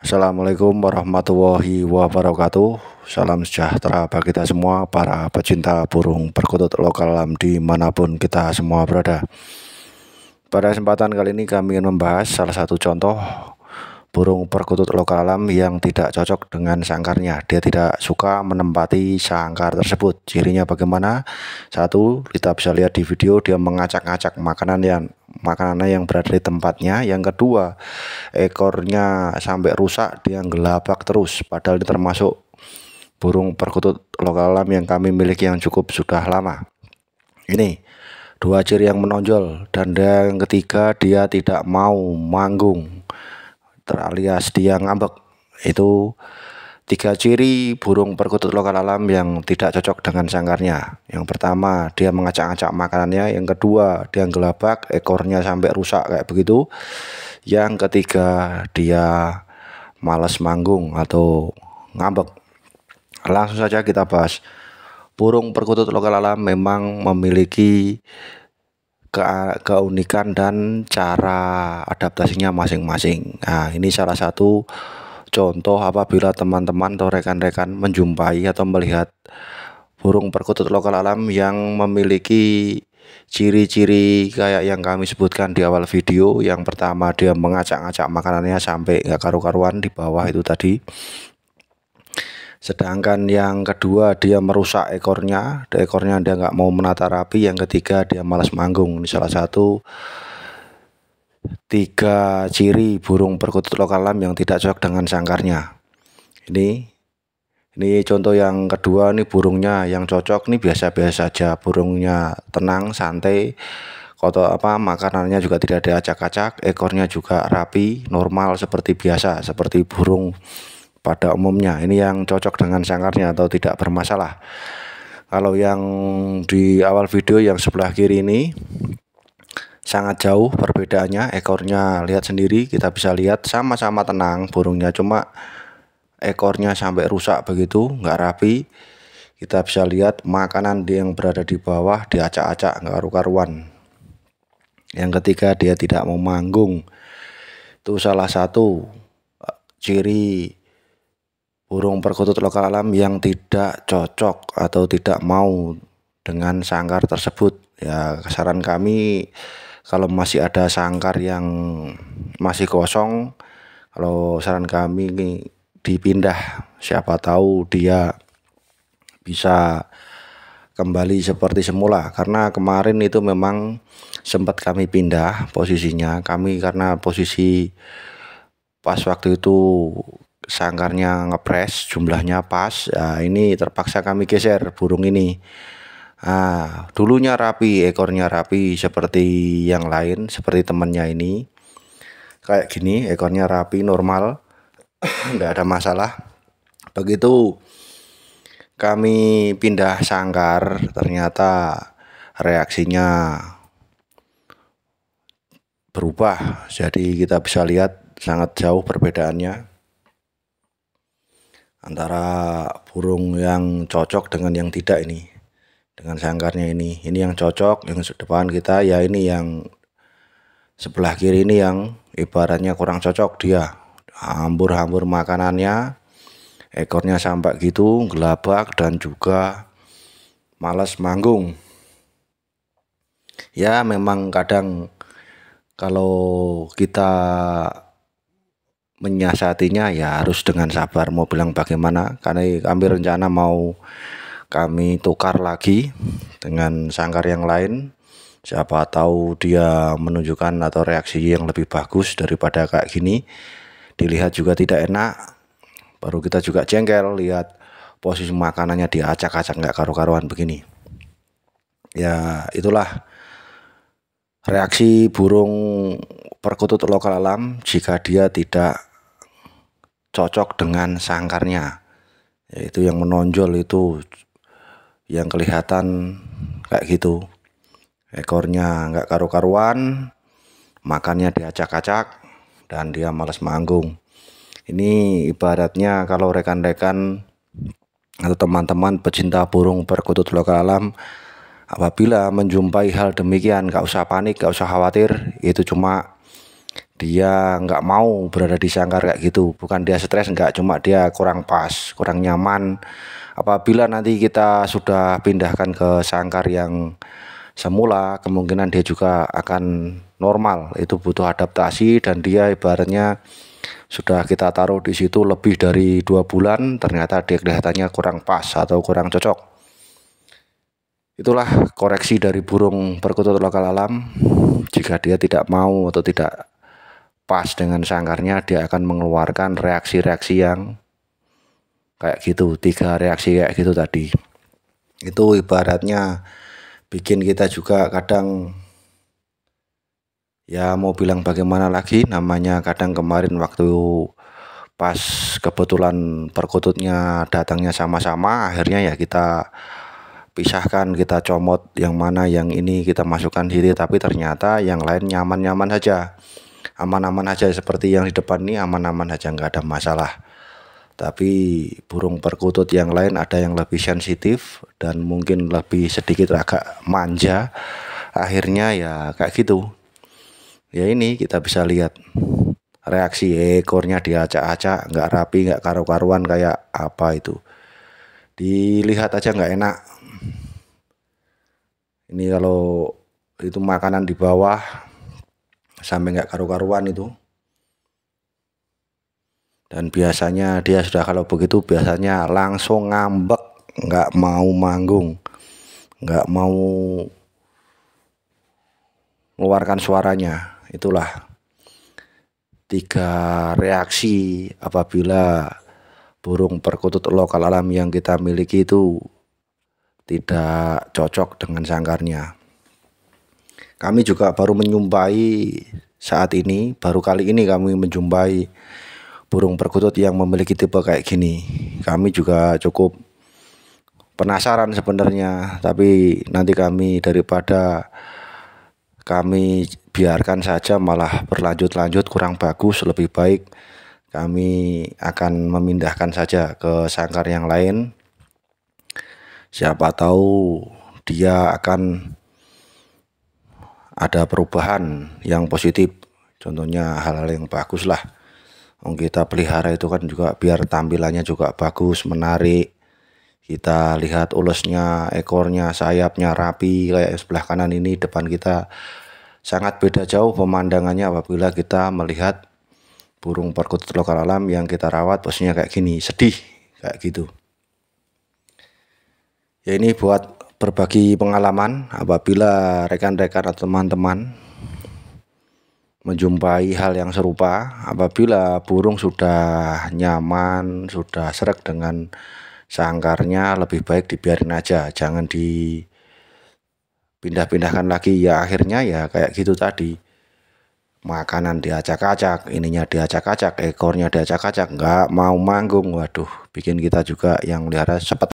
Assalamualaikum warahmatullahi wabarakatuh Salam sejahtera bagi kita semua para pecinta burung perkutut lokal alam dimanapun kita semua berada Pada kesempatan kali ini kami ingin membahas salah satu contoh burung perkutut lokal alam yang tidak cocok dengan sangkarnya. Dia tidak suka menempati sangkar tersebut. Cirinya bagaimana? Satu, kita bisa lihat di video dia mengacak-acak makanan yang makanannya yang berada di tempatnya. Yang kedua, ekornya sampai rusak, dia gelapak terus. Padahal ini termasuk burung perkutut lokal alam yang kami miliki yang cukup sudah lama. Ini dua ciri yang menonjol dan yang ketiga dia tidak mau manggung disaster alias dia ngambek. Itu tiga ciri burung perkutut lokal alam yang tidak cocok dengan sangkarnya. Yang pertama, dia mengacak-acak makanannya. Yang kedua, dia gelabak, ekornya sampai rusak kayak begitu. Yang ketiga, dia males manggung atau ngambek. Langsung saja kita bahas. Burung perkutut lokal alam memang memiliki ke keunikan dan cara adaptasinya masing-masing. Nah, ini salah satu contoh apabila teman-teman atau rekan-rekan menjumpai atau melihat burung perkutut lokal alam yang memiliki ciri-ciri kayak yang kami sebutkan di awal video. Yang pertama dia mengacak-acak makanannya sampai nggak karu-karuan di bawah itu tadi. Sedangkan yang kedua dia merusak ekornya, ekornya dia nggak mau menata rapi. Yang ketiga dia malas manggung. Ini salah satu tiga ciri burung perkutut lokal lam yang tidak cocok dengan sangkarnya. Ini ini contoh yang kedua nih burungnya yang cocok nih biasa-biasa aja burungnya tenang santai kotor apa makanannya juga tidak ada acak-acak ekornya juga rapi normal seperti biasa seperti burung pada umumnya ini yang cocok dengan sangkarnya atau tidak bermasalah kalau yang di awal video yang sebelah kiri ini sangat jauh perbedaannya ekornya lihat sendiri kita bisa lihat sama-sama tenang burungnya cuma ekornya sampai rusak begitu nggak rapi kita bisa lihat makanan dia yang berada di bawah diacak-acak nggak karu-karuan yang ketiga dia tidak mau manggung itu salah satu eh, ciri burung perkutut lokal alam yang tidak cocok atau tidak mau dengan sangkar tersebut ya saran kami kalau masih ada sangkar yang masih kosong kalau saran kami ini dipindah siapa tahu dia bisa kembali seperti semula karena kemarin itu memang sempat kami pindah posisinya kami karena posisi pas waktu itu sangkarnya ngepres jumlahnya pas nah, ini terpaksa kami geser burung ini nah, dulunya rapi ekornya rapi seperti yang lain seperti temennya ini kayak gini ekornya rapi normal nggak ada masalah begitu kami pindah sangkar ternyata reaksinya berubah jadi kita bisa lihat sangat jauh perbedaannya antara burung yang cocok dengan yang tidak ini dengan sangkarnya ini ini yang cocok yang depan kita ya ini yang sebelah kiri ini yang ibaratnya kurang cocok dia hambur-hambur makanannya ekornya sampai gitu gelabak dan juga malas manggung ya memang kadang kalau kita menyiasatinya ya harus dengan sabar mau bilang bagaimana karena kami rencana mau kami tukar lagi dengan sangkar yang lain siapa tahu dia menunjukkan atau reaksi yang lebih bagus daripada kayak gini dilihat juga tidak enak baru kita juga jengkel lihat posisi makanannya diacak-acak nggak karu-karuan begini ya itulah reaksi burung perkutut lokal alam jika dia tidak cocok dengan sangkarnya yaitu yang menonjol itu yang kelihatan kayak gitu ekornya nggak karu-karuan makannya diacak-acak dan dia males manggung ini ibaratnya kalau rekan-rekan atau teman-teman pecinta burung perkutut lokal alam apabila menjumpai hal demikian gak usah panik gak usah khawatir itu cuma dia nggak mau berada di sangkar kayak gitu bukan dia stres nggak cuma dia kurang pas kurang nyaman apabila nanti kita sudah pindahkan ke sangkar yang semula kemungkinan dia juga akan normal itu butuh adaptasi dan dia ibaratnya sudah kita taruh di situ lebih dari dua bulan ternyata dia kelihatannya kurang pas atau kurang cocok itulah koreksi dari burung perkutut lokal alam jika dia tidak mau atau tidak pas dengan sangkarnya dia akan mengeluarkan reaksi-reaksi yang kayak gitu tiga reaksi kayak gitu tadi itu ibaratnya bikin kita juga kadang ya mau bilang bagaimana lagi namanya kadang kemarin waktu pas kebetulan perkututnya datangnya sama-sama akhirnya ya kita pisahkan kita comot yang mana yang ini kita masukkan diri tapi ternyata yang lain nyaman-nyaman saja aman-aman aja seperti yang di depan ini aman-aman aja nggak ada masalah tapi burung perkutut yang lain ada yang lebih sensitif dan mungkin lebih sedikit agak manja akhirnya ya kayak gitu ya ini kita bisa lihat reaksi ekornya diacak-acak nggak rapi nggak karu-karuan kayak apa itu dilihat aja nggak enak ini kalau itu makanan di bawah sampai nggak karu-karuan itu dan biasanya dia sudah kalau begitu biasanya langsung ngambek nggak mau manggung nggak mau mengeluarkan suaranya itulah tiga reaksi apabila burung perkutut lokal alam yang kita miliki itu tidak cocok dengan sangkarnya. Kami juga baru menyumbai saat ini, baru kali ini kami menjumpai burung perkutut yang memiliki tipe kayak gini. Kami juga cukup penasaran sebenarnya, tapi nanti kami daripada kami biarkan saja malah berlanjut-lanjut kurang bagus, lebih baik kami akan memindahkan saja ke sangkar yang lain. Siapa tahu dia akan ada perubahan yang positif contohnya hal-hal yang bagus lah kita pelihara itu kan juga biar tampilannya juga bagus menarik kita lihat ulesnya ekornya sayapnya rapi kayak sebelah kanan ini depan kita sangat beda jauh pemandangannya apabila kita melihat burung perkutut lokal alam yang kita rawat posisinya kayak gini sedih kayak gitu ya ini buat berbagi pengalaman apabila rekan-rekan atau teman-teman menjumpai hal yang serupa apabila burung sudah nyaman sudah serak dengan sangkarnya lebih baik dibiarin aja jangan di pindah-pindahkan lagi ya akhirnya ya kayak gitu tadi makanan diacak-acak ininya diacak-acak ekornya diacak-acak nggak mau manggung waduh bikin kita juga yang melihara cepat